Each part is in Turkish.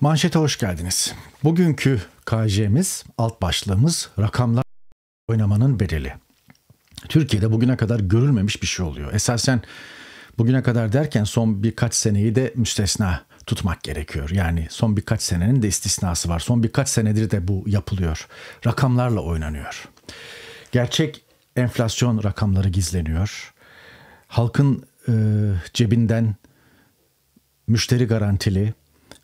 Manşete hoş geldiniz. Bugünkü KJ'miz, alt başlığımız rakamlar oynamanın bedeli. Türkiye'de bugüne kadar görülmemiş bir şey oluyor. Esasen bugüne kadar derken son birkaç seneyi de müstesna tutmak gerekiyor. Yani son birkaç senenin de istisnası var. Son birkaç senedir de bu yapılıyor. Rakamlarla oynanıyor. Gerçek enflasyon rakamları gizleniyor. Halkın e, cebinden müşteri garantili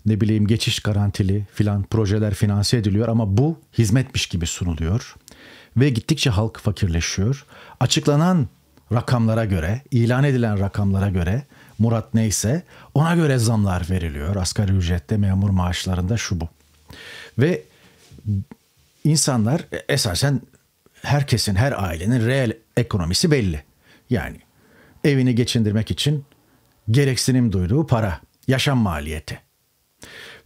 ne bileyim geçiş garantili filan projeler finanse ediliyor ama bu hizmetmiş gibi sunuluyor ve gittikçe halk fakirleşiyor. Açıklanan rakamlara göre, ilan edilen rakamlara göre Murat neyse ona göre zamlar veriliyor. Asgari ücrette, memur maaşlarında şu bu. Ve insanlar e, esasen herkesin, her ailenin reel ekonomisi belli. Yani evini geçindirmek için gereksinim duyduğu para, yaşam maliyeti.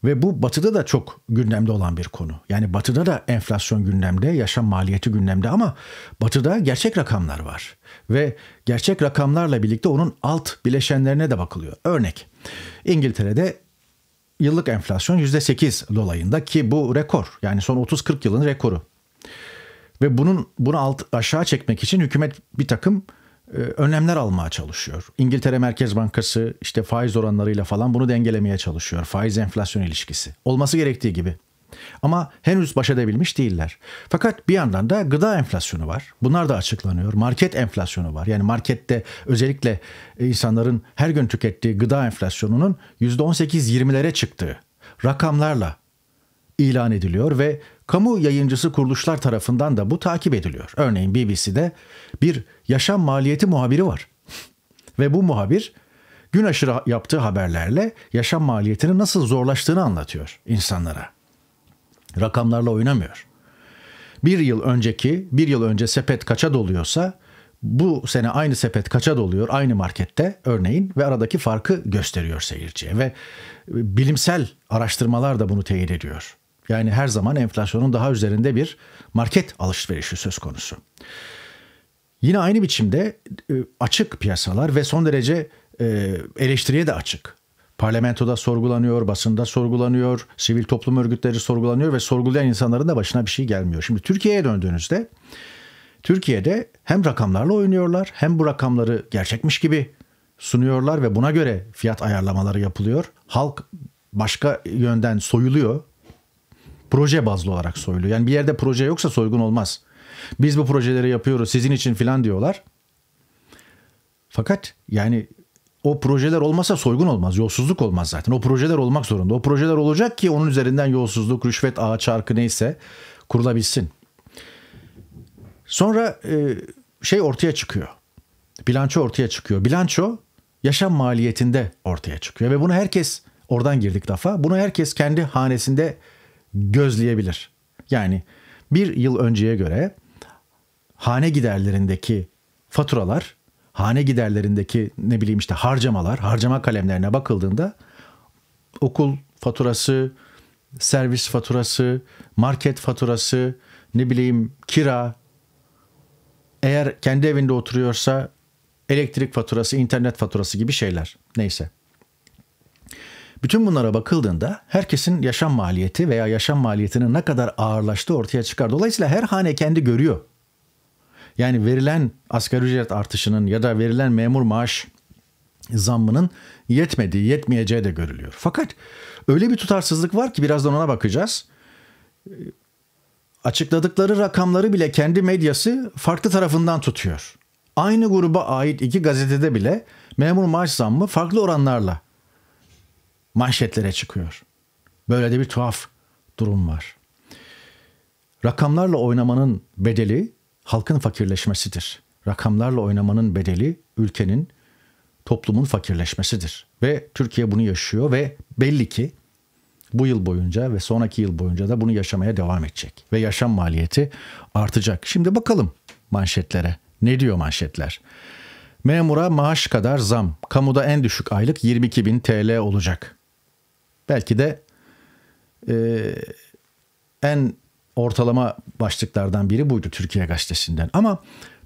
Ve bu batıda da çok gündemde olan bir konu. Yani batıda da enflasyon gündemde, yaşam maliyeti gündemde ama batıda gerçek rakamlar var. Ve gerçek rakamlarla birlikte onun alt bileşenlerine de bakılıyor. Örnek İngiltere'de yıllık enflasyon %8 dolayında ki bu rekor. Yani son 30-40 yılın rekoru. Ve bunun bunu alt aşağı çekmek için hükümet bir takım e, önlemler almaya çalışıyor. İngiltere Merkez Bankası işte faiz oranlarıyla falan bunu dengelemeye çalışıyor. Faiz enflasyon ilişkisi. Olması gerektiği gibi. Ama henüz baş edebilmiş değiller. Fakat bir yandan da gıda enflasyonu var. Bunlar da açıklanıyor. Market enflasyonu var. Yani markette özellikle insanların her gün tükettiği gıda enflasyonunun %18-20'lere çıktığı rakamlarla ilan ediliyor ve Kamu yayıncısı kuruluşlar tarafından da bu takip ediliyor. Örneğin BBC'de bir yaşam maliyeti muhabiri var. Ve bu muhabir gün aşırı yaptığı haberlerle yaşam maliyetini nasıl zorlaştığını anlatıyor insanlara. Rakamlarla oynamıyor. Bir yıl önceki, bir yıl önce sepet kaça doluyorsa bu sene aynı sepet kaça doluyor aynı markette örneğin ve aradaki farkı gösteriyor seyirciye ve e, bilimsel araştırmalar da bunu teyit ediyor. Yani her zaman enflasyonun daha üzerinde bir market alışverişi söz konusu. Yine aynı biçimde e, açık piyasalar ve son derece e, eleştiriye de açık. Parlamentoda sorgulanıyor, basında sorgulanıyor, sivil toplum örgütleri sorgulanıyor ve sorgulayan insanların da başına bir şey gelmiyor. Şimdi Türkiye'ye döndüğünüzde Türkiye'de hem rakamlarla oynuyorlar hem bu rakamları gerçekmiş gibi sunuyorlar ve buna göre fiyat ayarlamaları yapılıyor. Halk başka yönden soyuluyor Proje bazlı olarak soyuluyor. Yani bir yerde proje yoksa soygun olmaz. Biz bu projeleri yapıyoruz sizin için filan diyorlar. Fakat yani o projeler olmasa soygun olmaz, yolsuzluk olmaz zaten. O projeler olmak zorunda. O projeler olacak ki onun üzerinden yolsuzluk, rüşvet, ağa çarkı neyse kurulabilsin. Sonra e, şey ortaya çıkıyor. Bilanço ortaya çıkıyor. Bilanço yaşam maliyetinde ortaya çıkıyor ve bunu herkes oradan girdik lafa. Bunu herkes kendi hanesinde gözleyebilir. Yani bir yıl önceye göre hane giderlerindeki faturalar, hane giderlerindeki ne bileyim işte harcamalar, harcama kalemlerine bakıldığında okul faturası, servis faturası, market faturası, ne bileyim kira, eğer kendi evinde oturuyorsa elektrik faturası, internet faturası gibi şeyler. Neyse. Bütün bunlara bakıldığında herkesin yaşam maliyeti veya yaşam maliyetinin ne kadar ağırlaştığı ortaya çıkar. Dolayısıyla her hane kendi görüyor. Yani verilen asgari ücret artışının ya da verilen memur maaş zammının yetmediği, yetmeyeceği de görülüyor. Fakat öyle bir tutarsızlık var ki birazdan ona bakacağız. Ee, açıkladıkları rakamları bile kendi medyası farklı tarafından tutuyor. Aynı gruba ait iki gazetede bile memur maaş zammı farklı oranlarla manşetlere çıkıyor. Böyle de bir tuhaf durum var. Rakamlarla oynamanın bedeli halkın fakirleşmesidir. Rakamlarla oynamanın bedeli ülkenin, toplumun fakirleşmesidir. Ve Türkiye bunu yaşıyor ve belli ki bu yıl boyunca ve sonraki yıl boyunca da bunu yaşamaya devam edecek. Ve yaşam maliyeti artacak. Şimdi bakalım manşetlere. Ne diyor manşetler? Memura maaş kadar zam. Kamuda en düşük aylık 22 bin TL olacak. Belki de e, en ortalama başlıklardan biri buydu Türkiye Gazetesi'nden. Ama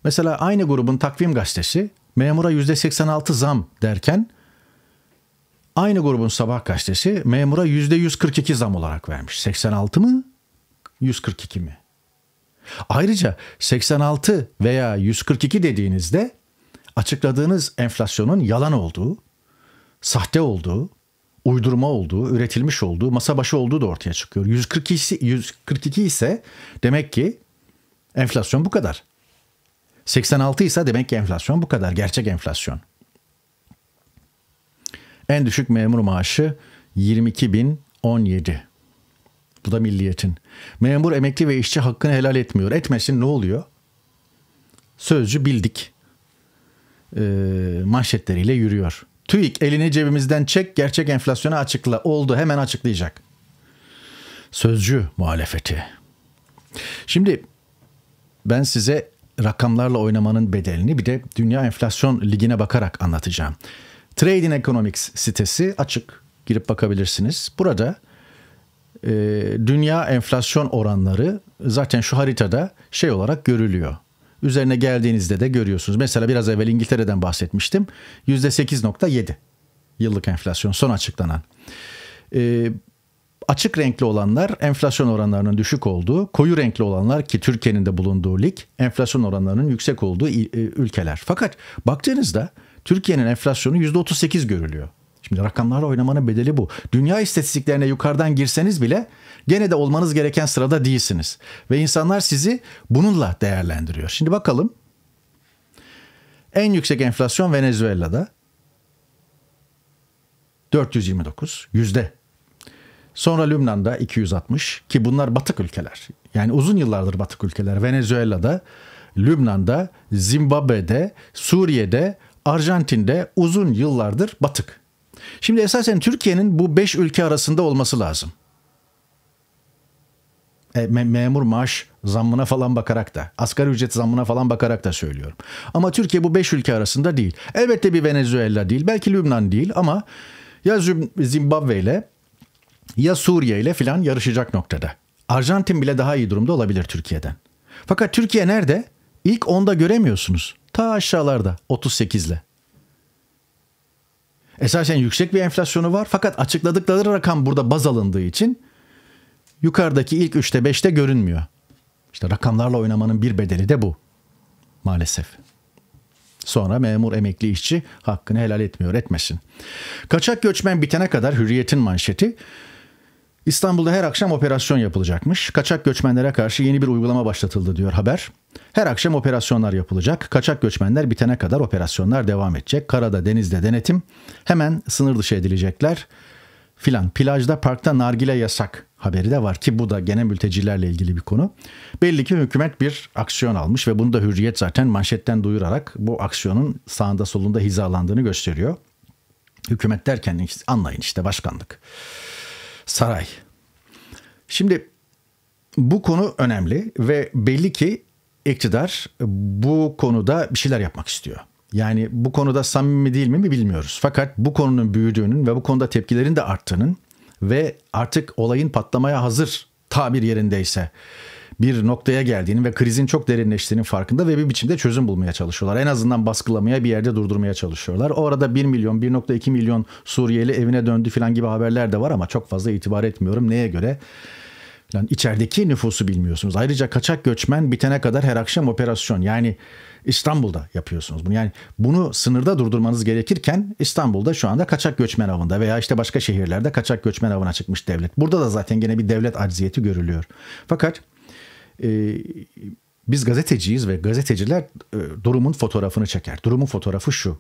mesela aynı grubun Takvim Gazetesi memura %86 zam derken aynı grubun Sabah Gazetesi memura %142 zam olarak vermiş. 86 mı 142 mi? Ayrıca 86 veya 142 dediğinizde açıkladığınız enflasyonun yalan olduğu, sahte olduğu, uydurma olduğu, üretilmiş olduğu, masa başı olduğu da ortaya çıkıyor. 142, 142 ise demek ki enflasyon bu kadar. 86 ise demek ki enflasyon bu kadar. Gerçek enflasyon. En düşük memur maaşı 22.017. Bu da milliyetin. Memur, emekli ve işçi hakkını helal etmiyor. Etmesin ne oluyor? Sözcü bildik. E, manşetleriyle yürüyor. TÜİK elini cebimizden çek gerçek enflasyonu açıkla. Oldu hemen açıklayacak. Sözcü muhalefeti. Şimdi ben size rakamlarla oynamanın bedelini bir de Dünya Enflasyon Ligi'ne bakarak anlatacağım. Trading Economics sitesi açık. Girip bakabilirsiniz. Burada e, dünya enflasyon oranları zaten şu haritada şey olarak görülüyor üzerine geldiğinizde de görüyorsunuz. Mesela biraz evvel İngiltere'den bahsetmiştim. %8.7 yıllık enflasyon son açıklanan. E, açık renkli olanlar enflasyon oranlarının düşük olduğu, koyu renkli olanlar ki Türkiye'nin de bulunduğu lig enflasyon oranlarının yüksek olduğu e, ülkeler. Fakat baktığınızda Türkiye'nin enflasyonu %38 görülüyor. Şimdi rakamlarla oynamanın bedeli bu. Dünya istatistiklerine yukarıdan girseniz bile gene de olmanız gereken sırada değilsiniz. Ve insanlar sizi bununla değerlendiriyor. Şimdi bakalım. En yüksek enflasyon Venezuela'da. 429 yüzde. Sonra Lübnan'da 260 ki bunlar batık ülkeler. Yani uzun yıllardır batık ülkeler. Venezuela'da, Lübnan'da, Zimbabwe'de, Suriye'de, Arjantin'de uzun yıllardır batık. Şimdi esasen Türkiye'nin bu 5 ülke arasında olması lazım. E, me- memur maaş zammına falan bakarak da, asgari ücret zammına falan bakarak da söylüyorum. Ama Türkiye bu beş ülke arasında değil. Elbette bir Venezuela değil, belki Lübnan değil ama ya Zimbabwe ile ya Suriye ile filan yarışacak noktada. Arjantin bile daha iyi durumda olabilir Türkiye'den. Fakat Türkiye nerede? İlk onda göremiyorsunuz. Ta aşağılarda 38 ile. Esasen yüksek bir enflasyonu var fakat açıkladıkları rakam burada baz alındığı için yukarıdaki ilk 3'te 5'te görünmüyor. İşte rakamlarla oynamanın bir bedeli de bu maalesef. Sonra memur emekli işçi hakkını helal etmiyor etmesin. Kaçak göçmen bitene kadar hürriyetin manşeti İstanbul'da her akşam operasyon yapılacakmış. Kaçak göçmenlere karşı yeni bir uygulama başlatıldı diyor haber. Her akşam operasyonlar yapılacak. Kaçak göçmenler bitene kadar operasyonlar devam edecek. Karada, denizde denetim. Hemen sınır dışı edilecekler filan. Plajda parkta nargile yasak haberi de var ki bu da gene mültecilerle ilgili bir konu. Belli ki hükümet bir aksiyon almış ve bunu da hürriyet zaten manşetten duyurarak bu aksiyonun sağında solunda hizalandığını gösteriyor. Hükümet derken anlayın işte başkanlık. Saray. Şimdi bu konu önemli ve belli ki iktidar bu konuda bir şeyler yapmak istiyor. Yani bu konuda samimi değil mi mi bilmiyoruz. Fakat bu konunun büyüdüğünün ve bu konuda tepkilerin de arttığının ve artık olayın patlamaya hazır tabir yerindeyse bir noktaya geldiğinin ve krizin çok derinleştiğinin farkında ve bir biçimde çözüm bulmaya çalışıyorlar. En azından baskılamaya bir yerde durdurmaya çalışıyorlar. O arada 1 milyon 1.2 milyon Suriyeli evine döndü falan gibi haberler de var ama çok fazla itibar etmiyorum. Neye göre? Yani içerideki nüfusu bilmiyorsunuz. Ayrıca kaçak göçmen bitene kadar her akşam operasyon. Yani İstanbul'da yapıyorsunuz bunu. Yani bunu sınırda durdurmanız gerekirken İstanbul'da şu anda kaçak göçmen avında veya işte başka şehirlerde kaçak göçmen avına çıkmış devlet. Burada da zaten gene bir devlet acziyeti görülüyor. Fakat e, biz gazeteciyiz ve gazeteciler e, durumun fotoğrafını çeker. Durumun fotoğrafı şu.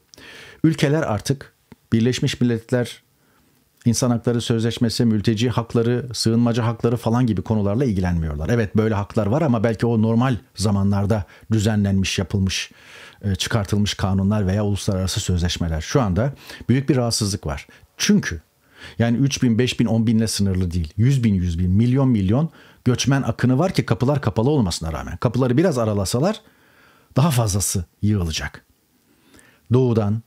Ülkeler artık Birleşmiş Milletler İnsan hakları sözleşmesi, mülteci hakları, sığınmacı hakları falan gibi konularla ilgilenmiyorlar. Evet böyle haklar var ama belki o normal zamanlarda düzenlenmiş, yapılmış, e, çıkartılmış kanunlar veya uluslararası sözleşmeler. Şu anda büyük bir rahatsızlık var. Çünkü yani 3 bin, 5 bin, 10 binle sınırlı değil. 100 bin, 100 bin, milyon milyon göçmen akını var ki kapılar kapalı olmasına rağmen. Kapıları biraz aralasalar daha fazlası yığılacak. Doğudan,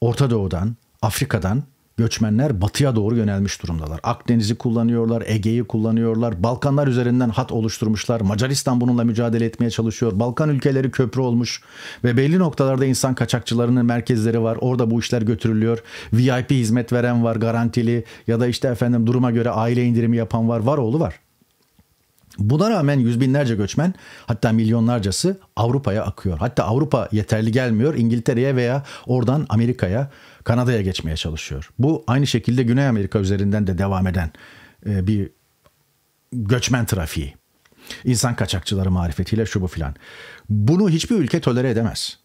Orta Doğu'dan, Afrika'dan göçmenler batıya doğru yönelmiş durumdalar. Akdeniz'i kullanıyorlar, Ege'yi kullanıyorlar. Balkanlar üzerinden hat oluşturmuşlar. Macaristan bununla mücadele etmeye çalışıyor. Balkan ülkeleri köprü olmuş ve belli noktalarda insan kaçakçılarının merkezleri var. Orada bu işler götürülüyor. VIP hizmet veren var garantili ya da işte efendim duruma göre aile indirimi yapan var. Var oğlu var. Buna rağmen yüz binlerce göçmen hatta milyonlarcası Avrupa'ya akıyor. Hatta Avrupa yeterli gelmiyor İngiltere'ye veya oradan Amerika'ya, Kanada'ya geçmeye çalışıyor. Bu aynı şekilde Güney Amerika üzerinden de devam eden e, bir göçmen trafiği. İnsan kaçakçıları marifetiyle şu bu filan. Bunu hiçbir ülke tolere edemez.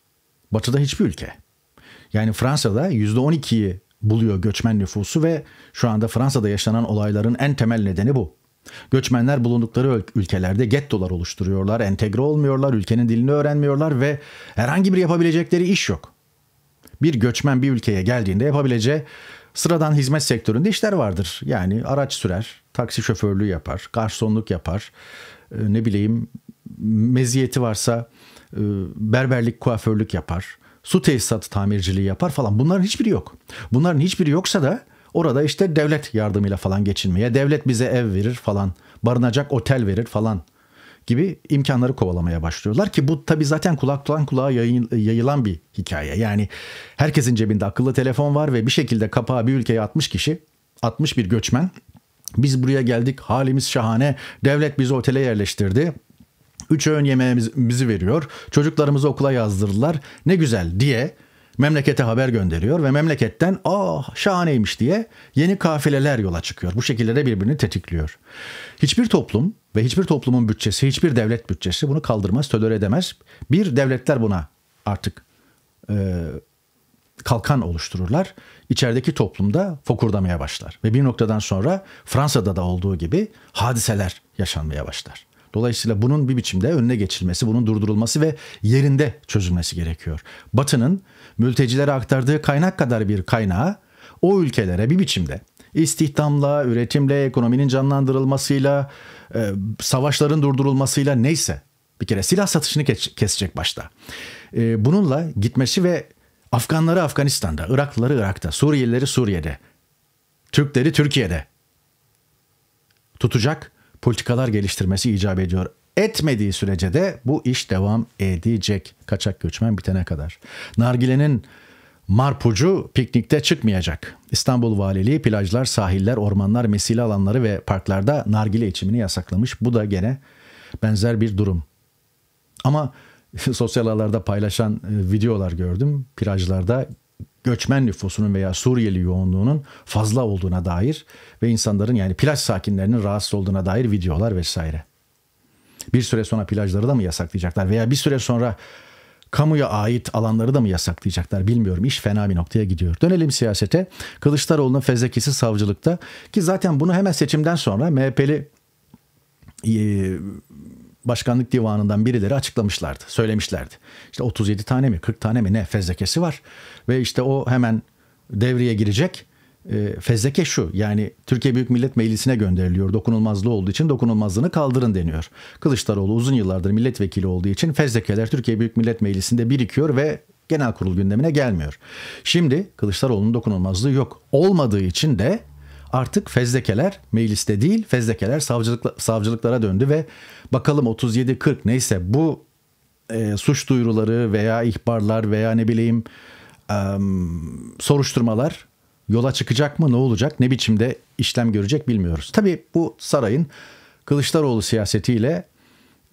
Batı'da hiçbir ülke. Yani Fransa'da %12'yi buluyor göçmen nüfusu ve şu anda Fransa'da yaşanan olayların en temel nedeni bu. Göçmenler bulundukları ülkelerde gettolar oluşturuyorlar, entegre olmuyorlar, ülkenin dilini öğrenmiyorlar ve herhangi bir yapabilecekleri iş yok. Bir göçmen bir ülkeye geldiğinde yapabileceği sıradan hizmet sektöründe işler vardır. Yani araç sürer, taksi şoförlüğü yapar, garsonluk yapar, e, ne bileyim meziyeti varsa e, berberlik, kuaförlük yapar, su tesisatı tamirciliği yapar falan. Bunların hiçbiri yok. Bunların hiçbiri yoksa da Orada işte devlet yardımıyla falan geçinmeye, devlet bize ev verir falan, barınacak otel verir falan gibi imkanları kovalamaya başlıyorlar ki bu tabii zaten kulaktan kulağa yayılan bir hikaye. Yani herkesin cebinde akıllı telefon var ve bir şekilde kapağı bir ülkeye 60 kişi, 60 bir göçmen. Biz buraya geldik, halimiz şahane. Devlet bizi otele yerleştirdi. Üç öğün yemeğimizi veriyor. Çocuklarımızı okula yazdırdılar. Ne güzel diye memlekete haber gönderiyor ve memleketten ah şahaneymiş diye yeni kafileler yola çıkıyor. Bu şekilde de birbirini tetikliyor. Hiçbir toplum ve hiçbir toplumun bütçesi, hiçbir devlet bütçesi bunu kaldırmaz, tolere edemez. Bir, devletler buna artık e, kalkan oluştururlar. İçerideki toplumda fokurdamaya başlar. Ve bir noktadan sonra Fransa'da da olduğu gibi hadiseler yaşanmaya başlar. Dolayısıyla bunun bir biçimde önüne geçilmesi, bunun durdurulması ve yerinde çözülmesi gerekiyor. Batı'nın mültecilere aktardığı kaynak kadar bir kaynağı o ülkelere bir biçimde istihdamla, üretimle, ekonominin canlandırılmasıyla, e, savaşların durdurulmasıyla neyse bir kere silah satışını kesecek başta. E, bununla gitmesi ve Afganları Afganistan'da, Iraklıları Irak'ta, Suriyelileri Suriye'de, Türkleri Türkiye'de tutacak politikalar geliştirmesi icap ediyor. Etmediği sürece de bu iş devam edecek kaçak göçmen bitene kadar. Nargile'nin Marpucu piknikte çıkmayacak. İstanbul Valiliği plajlar, sahiller, ormanlar, mesile alanları ve parklarda nargile içimini yasaklamış. Bu da gene benzer bir durum. Ama sosyal ağlarda paylaşan e, videolar gördüm. Plajlarda göçmen nüfusunun veya Suriyeli yoğunluğunun fazla olduğuna dair ve insanların yani plaj sakinlerinin rahatsız olduğuna dair videolar vesaire. Bir süre sonra plajları da mı yasaklayacaklar veya bir süre sonra kamuya ait alanları da mı yasaklayacaklar bilmiyorum. İş fena bir noktaya gidiyor. Dönelim siyasete. Kılıçdaroğlu'nun fezlekesi savcılıkta ki zaten bunu hemen seçimden sonra MHP'li e, başkanlık divanından birileri açıklamışlardı, söylemişlerdi. İşte 37 tane mi 40 tane mi ne fezlekesi var ve işte o hemen devreye girecek. E, fezleke şu yani Türkiye Büyük Millet Meclisi'ne gönderiliyor. Dokunulmazlığı olduğu için dokunulmazlığını kaldırın deniyor. Kılıçdaroğlu uzun yıllardır milletvekili olduğu için fezlekeler Türkiye Büyük Millet Meclisi'nde birikiyor ve genel kurul gündemine gelmiyor. Şimdi Kılıçdaroğlu'nun dokunulmazlığı yok. Olmadığı için de artık fezlekeler mecliste değil fezlekeler savcılık, savcılıklara döndü ve bakalım 37-40 neyse bu e, suç duyuruları veya ihbarlar veya ne bileyim e, soruşturmalar yola çıkacak mı ne olacak ne biçimde işlem görecek bilmiyoruz. Tabii bu sarayın Kılıçdaroğlu siyasetiyle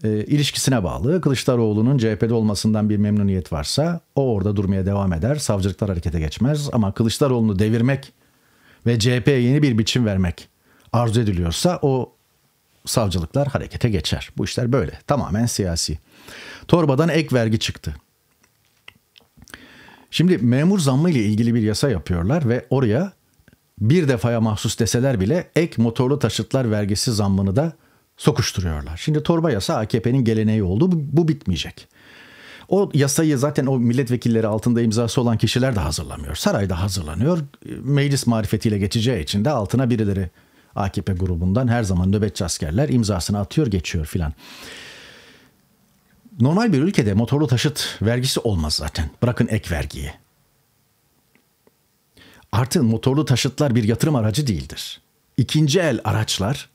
e, ilişkisine bağlı. Kılıçdaroğlu'nun CHP'de olmasından bir memnuniyet varsa o orada durmaya devam eder. Savcılıklar harekete geçmez ama Kılıçdaroğlu'nu devirmek ve CHP'ye yeni bir biçim vermek arzu ediliyorsa o savcılıklar harekete geçer. Bu işler böyle. Tamamen siyasi. Torbadan ek vergi çıktı. Şimdi memur zammı ile ilgili bir yasa yapıyorlar ve oraya bir defaya mahsus deseler bile ek motorlu taşıtlar vergisi zammını da sokuşturuyorlar. Şimdi torba yasa AKP'nin geleneği oldu. Bu bitmeyecek. O yasayı zaten o milletvekilleri altında imzası olan kişiler de hazırlamıyor. saray da hazırlanıyor. Meclis marifetiyle geçeceği için de altına birileri AKP grubundan her zaman nöbetçi askerler imzasını atıyor geçiyor filan. Normal bir ülkede motorlu taşıt vergisi olmaz zaten. Bırakın ek vergiyi. Artı motorlu taşıtlar bir yatırım aracı değildir. İkinci el araçlar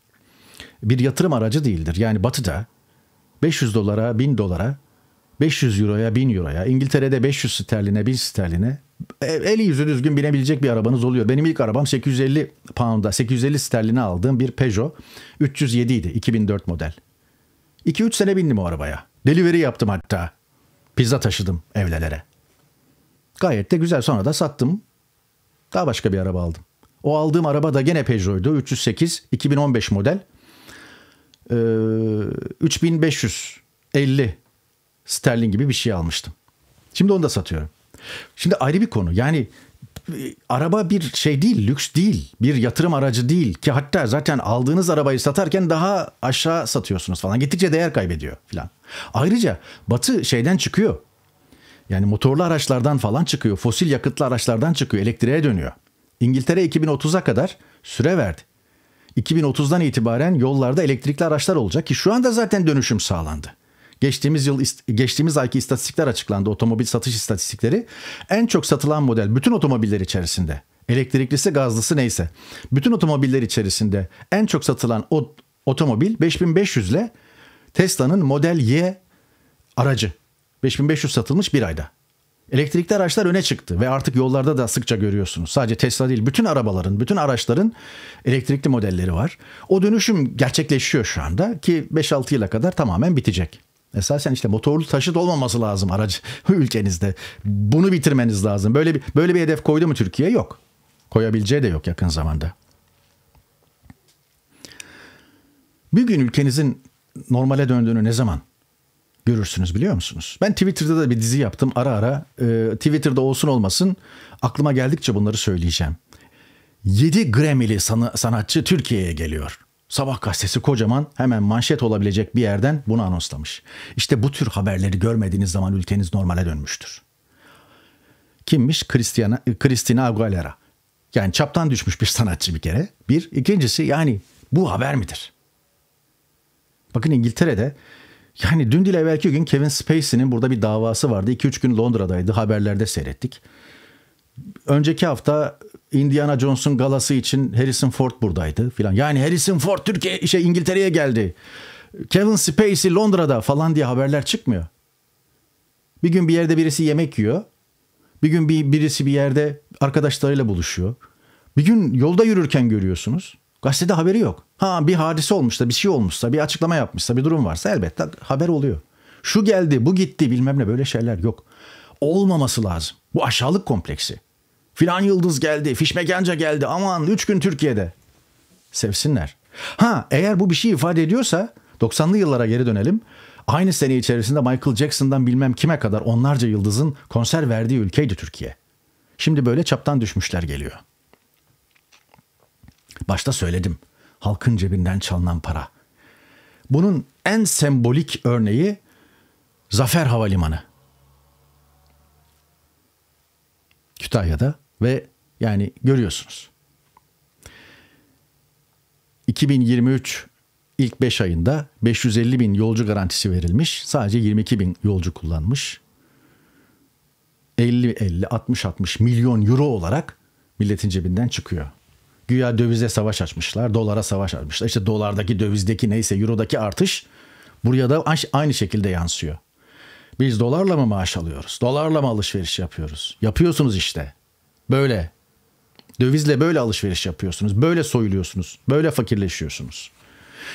bir yatırım aracı değildir. Yani batıda 500 dolara 1000 dolara 500 euroya 1000 euroya İngiltere'de 500 sterline 1000 sterline e, eli yüzü düzgün binebilecek bir arabanız oluyor. Benim ilk arabam 850 pound'a 850 sterline aldığım bir Peugeot 307 idi 2004 model. 2-3 sene bindim o arabaya. Delivery yaptım hatta. Pizza taşıdım evlelere. Gayet de güzel. Sonra da sattım. Daha başka bir araba aldım. O aldığım araba da gene Peugeot'du 308 2015 model. Ee, 3550 sterlin gibi bir şey almıştım. Şimdi onu da satıyorum. Şimdi ayrı bir konu. Yani e, araba bir şey değil, lüks değil. Bir yatırım aracı değil ki hatta zaten aldığınız arabayı satarken daha aşağı satıyorsunuz falan. Gittikçe değer kaybediyor falan. Ayrıca Batı şeyden çıkıyor. Yani motorlu araçlardan falan çıkıyor. Fosil yakıtlı araçlardan çıkıyor. Elektriğe dönüyor. İngiltere 2030'a kadar süre verdi. 2030'dan itibaren yollarda elektrikli araçlar olacak ki şu anda zaten dönüşüm sağlandı. Geçtiğimiz yıl geçtiğimiz ayki istatistikler açıklandı. Otomobil satış istatistikleri. En çok satılan model bütün otomobiller içerisinde. Elektriklisi, gazlısı neyse. Bütün otomobiller içerisinde en çok satılan o otomobil 5500 ile Tesla'nın Model Y aracı. 5500 satılmış bir ayda. Elektrikli araçlar öne çıktı ve artık yollarda da sıkça görüyorsunuz. Sadece Tesla değil bütün arabaların, bütün araçların elektrikli modelleri var. O dönüşüm gerçekleşiyor şu anda ki 5-6 yıla kadar tamamen bitecek. Esasen işte motorlu taşıt olmaması lazım aracı ülkenizde. Bunu bitirmeniz lazım. Böyle bir böyle bir hedef koydu mu Türkiye? Yok. Koyabileceği de yok yakın zamanda. Bir gün ülkenizin normale döndüğünü ne zaman görürsünüz biliyor musunuz? Ben Twitter'da da bir dizi yaptım ara ara. E, Twitter'da olsun olmasın aklıma geldikçe bunları söyleyeceğim. 7 Grammy'li sanatçı Türkiye'ye geliyor. Sabah gazetesi kocaman hemen manşet olabilecek bir yerden bunu anonslamış. İşte bu tür haberleri görmediğiniz zaman ülkeniz normale dönmüştür. Kimmiş? Christina, Christina Aguilera. Yani çaptan düşmüş bir sanatçı bir kere. Bir. ikincisi yani bu haber midir? Bakın İngiltere'de yani dün değil evvelki gün Kevin Spacey'nin burada bir davası vardı. 2-3 gün Londra'daydı. Haberlerde seyrettik. Önceki hafta Indiana Jones'un galası için Harrison Ford buradaydı filan. Yani Harrison Ford Türkiye şey İngiltere'ye geldi. Kevin Spacey Londra'da falan diye haberler çıkmıyor. Bir gün bir yerde birisi yemek yiyor. Bir gün bir birisi bir yerde arkadaşlarıyla buluşuyor. Bir gün yolda yürürken görüyorsunuz. Gazetede haberi yok. Ha bir hadise olmuşsa, bir şey olmuşsa, bir açıklama yapmışsa, bir durum varsa elbette haber oluyor. Şu geldi, bu gitti bilmem ne böyle şeyler yok. Olmaması lazım. Bu aşağılık kompleksi. Filan yıldız geldi, fişmekanca geldi. Aman 3 gün Türkiye'de. Sevsinler. Ha eğer bu bir şey ifade ediyorsa 90'lı yıllara geri dönelim. Aynı sene içerisinde Michael Jackson'dan bilmem kime kadar onlarca yıldızın konser verdiği ülkeydi Türkiye. Şimdi böyle çaptan düşmüşler geliyor. Başta söyledim. Halkın cebinden çalınan para. Bunun en sembolik örneği Zafer Havalimanı. Kütahya'da ve yani görüyorsunuz. 2023 ilk 5 ayında 550 bin yolcu garantisi verilmiş. Sadece 22 bin yolcu kullanmış. 50-50-60-60 milyon euro olarak milletin cebinden çıkıyor. Güya dövize savaş açmışlar, dolara savaş açmışlar. İşte dolardaki, dövizdeki neyse eurodaki artış buraya da aynı şekilde yansıyor. Biz dolarla mı maaş alıyoruz? Dolarla mı alışveriş yapıyoruz? Yapıyorsunuz işte. Böyle. Dövizle böyle alışveriş yapıyorsunuz. Böyle soyuluyorsunuz. Böyle fakirleşiyorsunuz.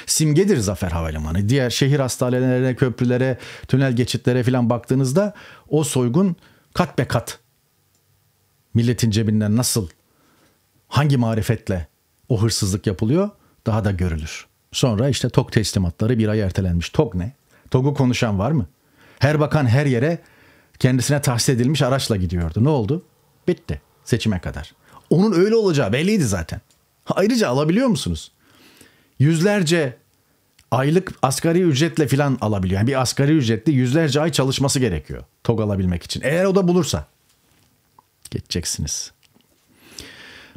Simgedir Zafer Havalimanı. Diğer şehir hastanelerine, köprülere, tünel geçitlere filan baktığınızda o soygun kat be kat. Milletin cebinden nasıl, hangi marifetle o hırsızlık yapılıyor daha da görülür. Sonra işte tok teslimatları bir ay ertelenmiş. Tok ne? Toku konuşan var mı? Her bakan her yere kendisine tahsis edilmiş araçla gidiyordu. Ne oldu? Bitti seçime kadar. Onun öyle olacağı belliydi zaten. Ayrıca alabiliyor musunuz? Yüzlerce aylık asgari ücretle filan alabiliyor. Yani bir asgari ücretli yüzlerce ay çalışması gerekiyor TOG alabilmek için. Eğer o da bulursa geçeceksiniz.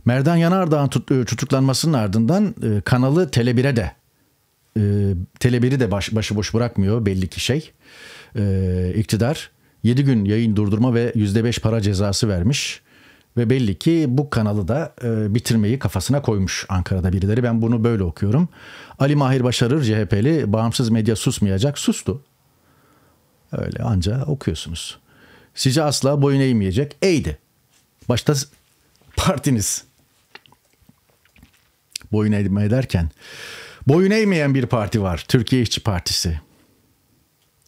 Merdan Yanardağ'ın e, tutuklanmasının ardından e, kanalı Tele1'e de e, Tele1'i de baş, başıboş bırakmıyor belli ki şey. E, iktidar 7 gün yayın durdurma ve %5 para cezası vermiş. Ve belli ki bu kanalı da e, bitirmeyi kafasına koymuş Ankara'da birileri. Ben bunu böyle okuyorum. Ali Mahir Başarır CHP'li bağımsız medya susmayacak sustu. Öyle anca okuyorsunuz. sizi asla boyun eğmeyecek eğdi. Başta partiniz boyun eğme derken boyun eğmeyen bir parti var. Türkiye İşçi Partisi.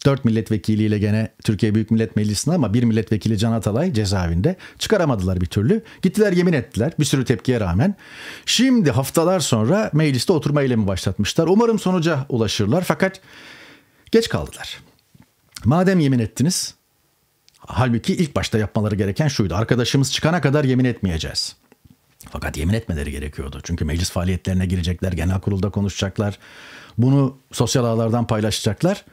4 milletvekiliyle gene Türkiye Büyük Millet Meclisi'ne ama bir milletvekili Can Atalay cezaevinde. Çıkaramadılar bir türlü. Gittiler yemin ettiler bir sürü tepkiye rağmen. Şimdi haftalar sonra mecliste oturma eylemi başlatmışlar. Umarım sonuca ulaşırlar fakat geç kaldılar. Madem yemin ettiniz halbuki ilk başta yapmaları gereken şuydu. Arkadaşımız çıkana kadar yemin etmeyeceğiz. Fakat yemin etmeleri gerekiyordu. Çünkü meclis faaliyetlerine girecekler, genel kurulda konuşacaklar. Bunu sosyal ağlardan paylaşacaklar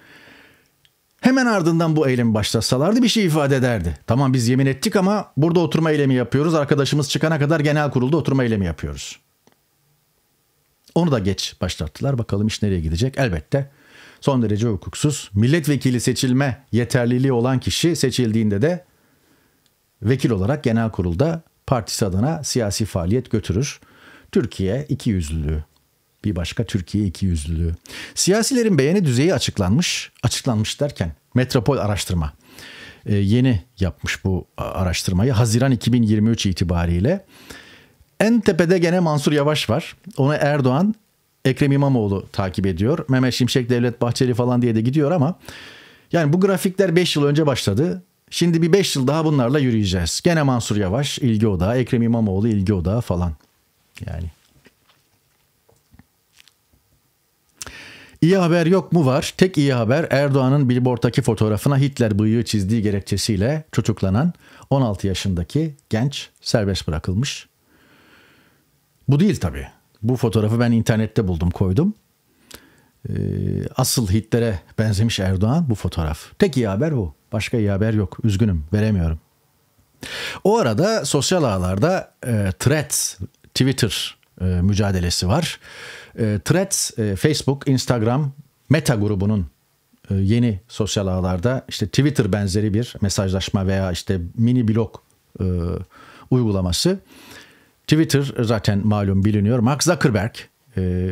hemen ardından bu eylemi başlatsalardı bir şey ifade ederdi. Tamam biz yemin ettik ama burada oturma eylemi yapıyoruz. Arkadaşımız çıkana kadar genel kurulda oturma eylemi yapıyoruz. Onu da geç başlattılar. Bakalım iş nereye gidecek? Elbette son derece hukuksuz. Milletvekili seçilme yeterliliği olan kişi seçildiğinde de vekil olarak genel kurulda partisi adına siyasi faaliyet götürür. Türkiye iki yüzlülüğü bir başka Türkiye iki ikiyüzlülüğü. Siyasilerin beğeni düzeyi açıklanmış. Açıklanmış derken Metropol Araştırma e, yeni yapmış bu araştırmayı. Haziran 2023 itibariyle. En tepede gene Mansur Yavaş var. Onu Erdoğan, Ekrem İmamoğlu takip ediyor. Mehmet Şimşek, Devlet Bahçeli falan diye de gidiyor ama yani bu grafikler 5 yıl önce başladı. Şimdi bir 5 yıl daha bunlarla yürüyeceğiz. Gene Mansur Yavaş ilgi odağı, Ekrem İmamoğlu ilgi odağı falan. Yani İyi haber yok mu var? Tek iyi haber Erdoğan'ın billboard'daki fotoğrafına Hitler bıyığı çizdiği gerekçesiyle çocuklanan 16 yaşındaki genç serbest bırakılmış. Bu değil tabi. Bu fotoğrafı ben internette buldum koydum. Ee, asıl Hitler'e benzemiş Erdoğan bu fotoğraf. Tek iyi haber bu. Başka iyi haber yok. Üzgünüm veremiyorum. O arada sosyal ağlarda e, Threads, Twitter e, mücadelesi var. E, Threads, e, Facebook, Instagram, Meta grubunun e, yeni sosyal ağlarda işte Twitter benzeri bir mesajlaşma veya işte mini blog e, uygulaması. Twitter zaten malum biliniyor. Mark Zuckerberg, e,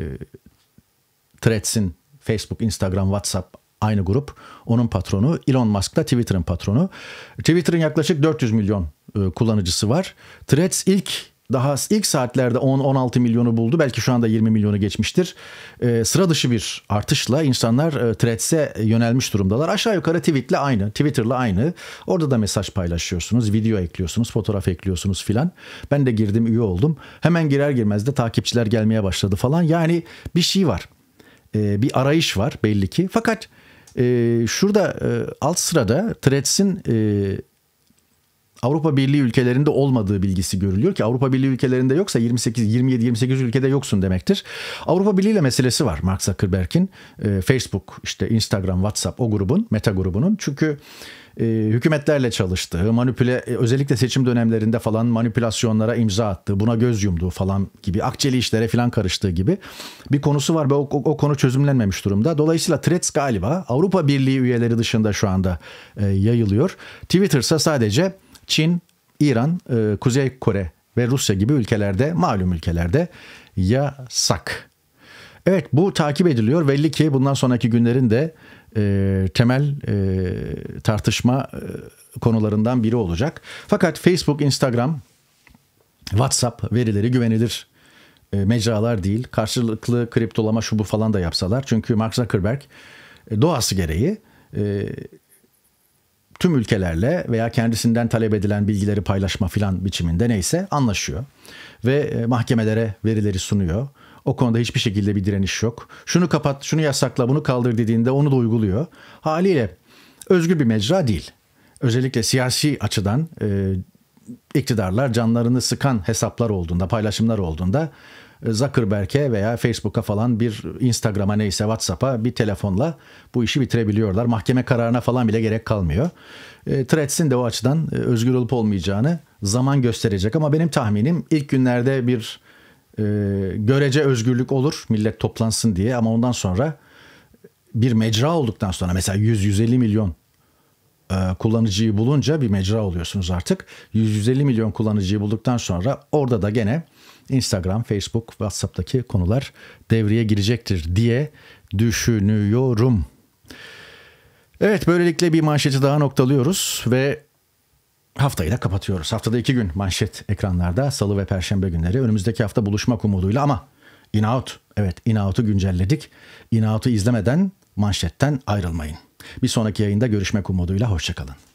Threads'in Facebook, Instagram, WhatsApp aynı grup. Onun patronu Elon Musk da Twitter'ın patronu. Twitter'ın yaklaşık 400 milyon e, kullanıcısı var. Threads ilk daha ilk saatlerde 10-16 milyonu buldu. Belki şu anda 20 milyonu geçmiştir. E, sıra dışı bir artışla insanlar e, Threads'e yönelmiş durumdalar. Aşağı yukarı tweet'le aynı, Twitter'la aynı. Orada da mesaj paylaşıyorsunuz, video ekliyorsunuz, fotoğraf ekliyorsunuz filan. Ben de girdim, üye oldum. Hemen girer girmez de takipçiler gelmeye başladı falan. Yani bir şey var. E, bir arayış var belli ki. Fakat e, şurada e, alt sırada Threads'in e, Avrupa Birliği ülkelerinde olmadığı bilgisi görülüyor ki Avrupa Birliği ülkelerinde yoksa 28 27 28 ülkede yoksun demektir. Avrupa Birliği ile meselesi var Mark Zuckerberg'in e, Facebook işte Instagram WhatsApp o grubun Meta grubunun çünkü e, hükümetlerle çalıştığı, manipüle e, özellikle seçim dönemlerinde falan manipülasyonlara imza attığı, buna göz yumduğu falan gibi akçeli işlere falan karıştığı gibi bir konusu var ve o, o, o konu çözümlenmemiş durumda. Dolayısıyla Threads galiba Avrupa Birliği üyeleri dışında şu anda e, yayılıyor. Twitter ise sadece Çin, İran, e, Kuzey Kore ve Rusya gibi ülkelerde malum ülkelerde yasak. Evet bu takip ediliyor. Belli ki bundan sonraki günlerin de e, temel e, tartışma e, konularından biri olacak. Fakat Facebook, Instagram, WhatsApp verileri güvenilir e, mecralar değil. Karşılıklı kriptolama şu bu falan da yapsalar. Çünkü Mark Zuckerberg e, doğası gereği e, tüm ülkelerle veya kendisinden talep edilen bilgileri paylaşma filan biçiminde neyse anlaşıyor. Ve e, mahkemelere verileri sunuyor. O konuda hiçbir şekilde bir direniş yok. Şunu kapat, şunu yasakla, bunu kaldır dediğinde onu da uyguluyor. Haliyle özgür bir mecra değil. Özellikle siyasi açıdan e, iktidarlar canlarını sıkan hesaplar olduğunda, paylaşımlar olduğunda Zuckerberg'e veya Facebook'a falan bir Instagram'a neyse WhatsApp'a bir telefonla bu işi bitirebiliyorlar. Mahkeme kararına falan bile gerek kalmıyor. E, Threads'in de o açıdan e, özgür olup olmayacağını zaman gösterecek ama benim tahminim ilk günlerde bir e, görece özgürlük olur millet toplansın diye ama ondan sonra bir mecra olduktan sonra mesela 100-150 milyon e, kullanıcıyı bulunca bir mecra oluyorsunuz artık. 100-150 milyon kullanıcıyı bulduktan sonra orada da gene Instagram, Facebook, WhatsApp'taki konular devreye girecektir diye düşünüyorum. Evet böylelikle bir manşeti daha noktalıyoruz ve haftayı da kapatıyoruz. Haftada iki gün manşet ekranlarda salı ve perşembe günleri önümüzdeki hafta buluşmak umuduyla ama inout. evet inout'u outu güncelledik. in izlemeden manşetten ayrılmayın. Bir sonraki yayında görüşmek umuduyla hoşçakalın.